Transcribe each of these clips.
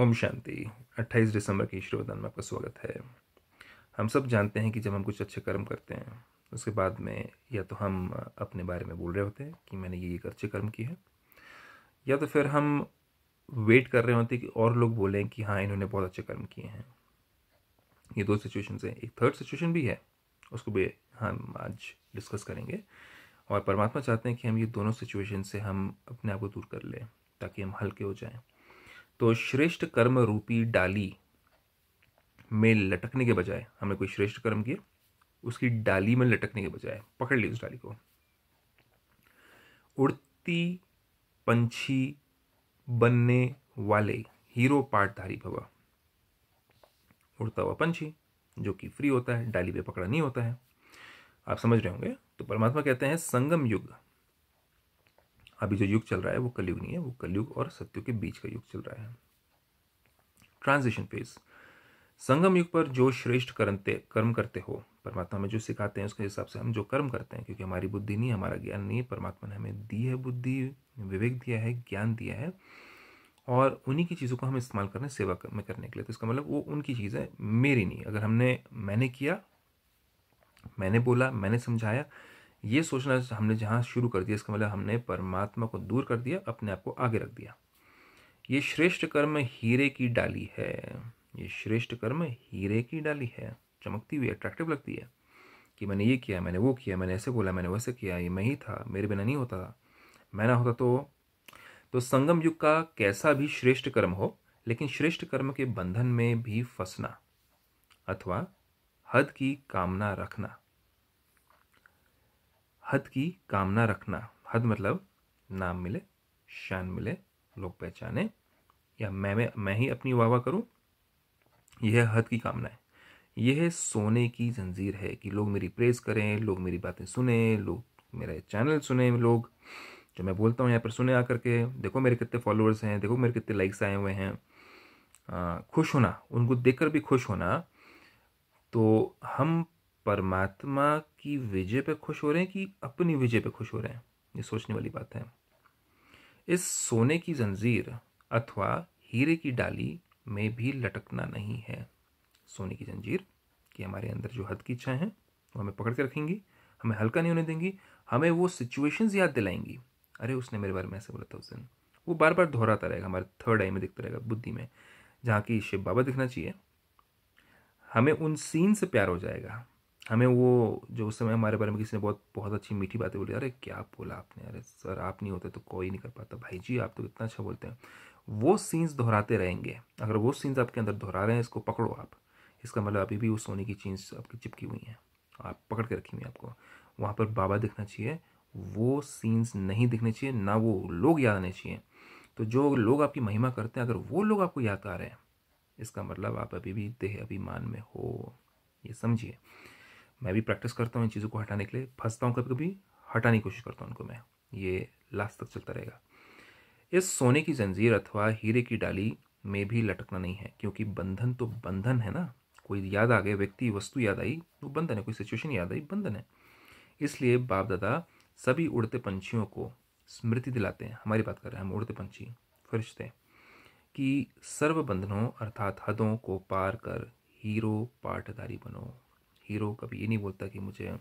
ओम शांति 28 दिसंबर के ईश्वरदान में आपका स्वागत है हम सब जानते हैं कि जब हम कुछ अच्छे कर्म करते हैं उसके बाद में या तो हम अपने बारे में बोल रहे होते हैं कि मैंने ये एक अच्छे कर्म किए हैं या तो फिर हम वेट कर रहे होते हैं कि और लोग बोलें कि हाँ इन्होंने बहुत अच्छे कर्म किए हैं ये दो सिचुएशन हैं एक थर्ड सिचुएशन भी है उसको भी हम आज डिस्कस करेंगे और परमात्मा चाहते हैं कि हम ये दोनों सिचुएशन से हम अपने आप को दूर कर लें ताकि हम हल्के हो जाएँ तो श्रेष्ठ कर्म रूपी डाली में लटकने के बजाय हमने कोई श्रेष्ठ कर्म किया उसकी डाली में लटकने के बजाय पकड़ ली उस डाली को उड़ती पंछी बनने वाले हीरो पाठधारी भवा उड़ता हुआ पंछी जो कि फ्री होता है डाली पे पकड़ा नहीं होता है आप समझ रहे होंगे तो परमात्मा कहते हैं संगम युग अभी जो युग चल रहा है वो कलयुग नहीं है वो कलयुग और सत्युग के बीच का युग चल रहा है ट्रांजिशन फेज संगम युग पर जो श्रेष्ठ करते कर्म करते हो परमात्मा में जो सिखाते हैं उसके हिसाब से हम जो कर्म करते हैं क्योंकि हमारी बुद्धि नहीं हमारा ज्ञान नहीं है परमात्मा ने हमें दी है बुद्धि विवेक दिया है ज्ञान दिया है और उन्हीं की चीज़ों को हम इस्तेमाल कर रहे हैं सेवा कर, में करने के लिए तो इसका मतलब वो उनकी चीज़ है मेरी नहीं अगर हमने मैंने किया मैंने बोला मैंने समझाया ये सोचना हमने जहाँ शुरू कर दिया इसका मतलब हमने परमात्मा को दूर कर दिया अपने आप को आगे रख दिया ये श्रेष्ठ कर्म हीरे की डाली है ये श्रेष्ठ कर्म हीरे की डाली है चमकती हुई अट्रैक्टिव लगती है कि मैंने ये किया मैंने वो किया मैंने ऐसे बोला मैंने वैसे किया ये मैं ही था मेरे बिना नहीं होता था मैं ना होता तो तो संगम युग का कैसा भी श्रेष्ठ कर्म हो लेकिन श्रेष्ठ कर्म के बंधन में भी फंसना अथवा हद की कामना रखना हद की कामना रखना हद मतलब नाम मिले शान मिले लोग पहचाने या मैं मैं मैं ही अपनी वाह करूं यह हद की कामना है यह सोने की जंजीर है कि लोग मेरी प्रेज करें लोग मेरी बातें सुने लोग मेरा चैनल सुने लोग जो मैं बोलता हूँ यहाँ पर सुने आकर के देखो मेरे कितने फॉलोअर्स हैं देखो मेरे कितने लाइक्स आए हुए हैं खुश होना उनको देखकर भी खुश होना तो हम परमात्मा की विजय पे खुश हो रहे हैं कि अपनी विजय पे खुश हो रहे हैं ये सोचने वाली बात है इस सोने की जंजीर अथवा हीरे की डाली में भी लटकना नहीं है सोने की जंजीर कि हमारे अंदर जो हद की इच्छाएं हैं वो हमें पकड़ के रखेंगी हमें हल्का नहीं होने देंगी हमें वो सिचुएशंस याद दिलाएंगी अरे उसने मेरे बारे में ऐसे बोला था उस दिन वो बार बार दोहराता रहेगा हमारे थर्ड आई में दिखता रहेगा बुद्धि में जहाँ की शिव बाबा दिखना चाहिए हमें उन सीन से प्यार हो जाएगा हमें वो जो उस समय हमारे बारे में किसी ने बहुत बहुत अच्छी मीठी बातें बोली अरे क्या बोला आपने अरे सर आप नहीं होते तो कोई नहीं कर पाता भाई जी आप तो कितना अच्छा बोलते हैं वो सीन्स दोहराते रहेंगे अगर वो सीन्स आपके अंदर दोहरा रहे हैं इसको पकड़ो आप इसका मतलब अभी भी वो सोने की चीज आपकी चिपकी हुई हैं आप पकड़ के रखी हुई आपको वहाँ पर बाबा दिखना चाहिए वो सीन्स नहीं दिखने चाहिए ना वो लोग याद आने चाहिए तो जो लोग आपकी महिमा करते हैं अगर वो लोग आपको याद आ रहे हैं इसका मतलब आप अभी भी देह अभिमान में हो ये समझिए मैं भी प्रैक्टिस करता हूँ इन चीज़ों को हटाने के लिए फंसता हूँ कभी कभी हटाने की कोशिश करता हूँ उनको मैं ये लास्ट तक चलता रहेगा इस सोने की जंजीर अथवा हीरे की डाली में भी लटकना नहीं है क्योंकि बंधन तो बंधन है ना कोई याद आ गया व्यक्ति वस्तु याद आई वो बंधन है कोई सिचुएशन याद आई बंधन है इसलिए बाप दादा सभी उड़ते पंछियों को स्मृति दिलाते हैं हमारी बात कर रहे हैं हम उड़ते पंछी फरिश्ते कि सर्व बंधनों अर्थात हदों को पार कर हीरो पाठधारी बनो हीरो कभी ये नहीं बोलता कि मुझे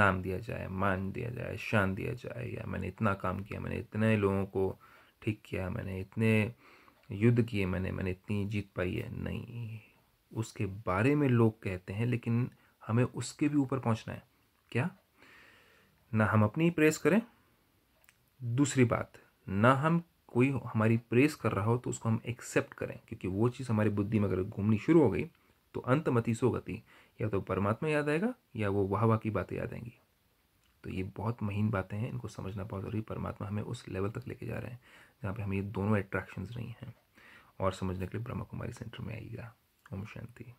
नाम दिया जाए मान दिया जाए शान दिया जाए या मैंने इतना काम किया मैंने इतने लोगों को ठीक किया मैंने इतने युद्ध किए मैंने मैंने इतनी जीत पाई है नहीं उसके बारे में लोग कहते हैं लेकिन हमें उसके भी ऊपर पहुंचना है क्या ना हम अपनी प्रेस करें दूसरी बात ना हम कोई हमारी प्रेस कर रहा हो तो उसको हम एक्सेप्ट करें क्योंकि वो चीज़ हमारी बुद्धि में अगर घूमनी शुरू हो गई तो अंत सो गति या तो परमात्मा याद आएगा या वो वाह वाह की बातें याद आएंगी तो ये बहुत महीन बातें हैं इनको समझना बहुत ज़रूरी परमात्मा हमें उस लेवल तक लेके जा रहे हैं जहाँ पे हमें ये दोनों अट्रैक्शंस नहीं हैं और समझने के लिए ब्रह्मा कुमारी सेंटर में आइएगा ओम शांति